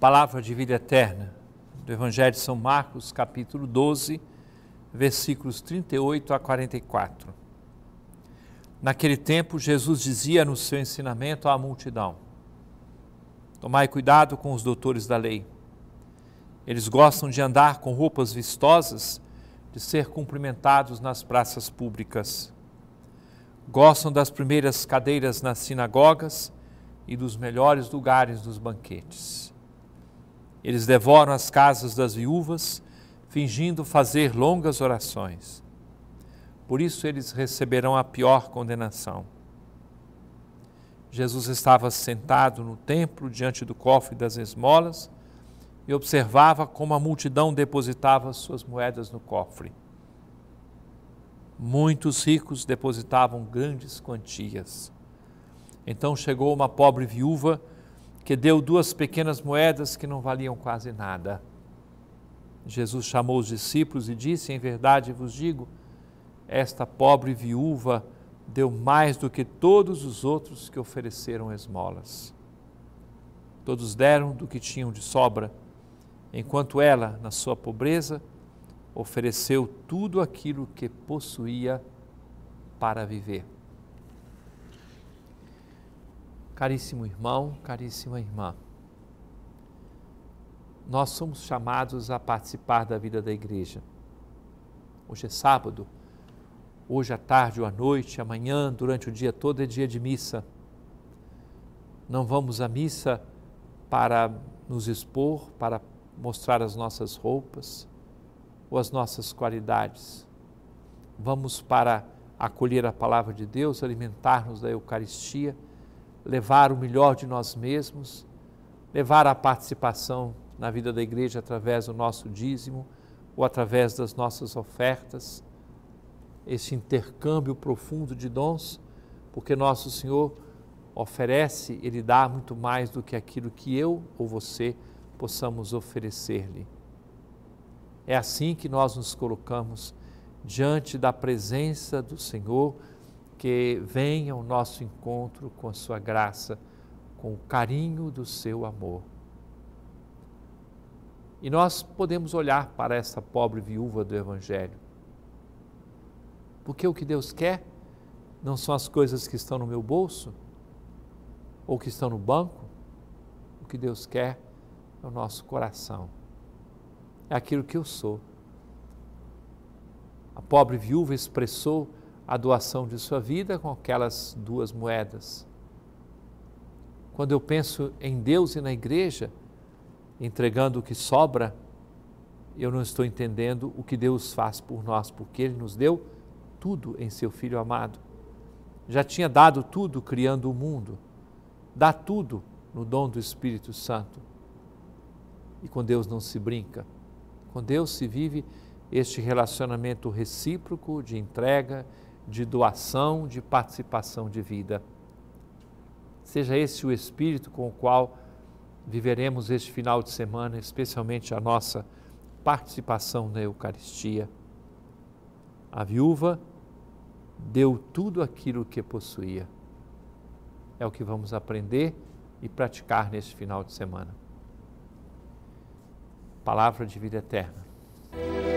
Palavra de vida eterna, do Evangelho de São Marcos, capítulo 12, versículos 38 a 44. Naquele tempo, Jesus dizia no seu ensinamento à multidão: Tomai cuidado com os doutores da lei. Eles gostam de andar com roupas vistosas, de ser cumprimentados nas praças públicas. Gostam das primeiras cadeiras nas sinagogas e dos melhores lugares dos banquetes eles devoram as casas das viúvas, fingindo fazer longas orações. Por isso eles receberão a pior condenação. Jesus estava sentado no templo diante do cofre das esmolas e observava como a multidão depositava suas moedas no cofre. Muitos ricos depositavam grandes quantias. Então chegou uma pobre viúva que deu duas pequenas moedas que não valiam quase nada. Jesus chamou os discípulos e disse: Em verdade vos digo, esta pobre viúva deu mais do que todos os outros que ofereceram esmolas. Todos deram do que tinham de sobra, enquanto ela, na sua pobreza, ofereceu tudo aquilo que possuía para viver. Caríssimo irmão, caríssima irmã, nós somos chamados a participar da vida da igreja. Hoje é sábado, hoje à tarde ou à noite, amanhã, durante o dia todo é dia de missa. Não vamos à missa para nos expor, para mostrar as nossas roupas ou as nossas qualidades. Vamos para acolher a palavra de Deus, alimentar-nos da Eucaristia levar o melhor de nós mesmos, levar a participação na vida da igreja através do nosso dízimo ou através das nossas ofertas, esse intercâmbio profundo de dons, porque nosso Senhor oferece, Ele dá muito mais do que aquilo que eu ou você possamos oferecer-lhe. É assim que nós nos colocamos diante da presença do Senhor que venha ao nosso encontro com a sua graça, com o carinho do seu amor. E nós podemos olhar para essa pobre viúva do Evangelho, porque o que Deus quer não são as coisas que estão no meu bolso ou que estão no banco, o que Deus quer é o nosso coração, é aquilo que eu sou. A pobre viúva expressou a doação de sua vida com aquelas duas moedas. Quando eu penso em Deus e na igreja, entregando o que sobra, eu não estou entendendo o que Deus faz por nós, porque Ele nos deu tudo em Seu Filho amado. Já tinha dado tudo criando o mundo, dá tudo no dom do Espírito Santo. E com Deus não se brinca, com Deus se vive este relacionamento recíproco de entrega, de doação, de participação de vida. Seja esse o espírito com o qual viveremos este final de semana, especialmente a nossa participação na Eucaristia. A viúva deu tudo aquilo que possuía. É o que vamos aprender e praticar neste final de semana. Palavra de vida eterna.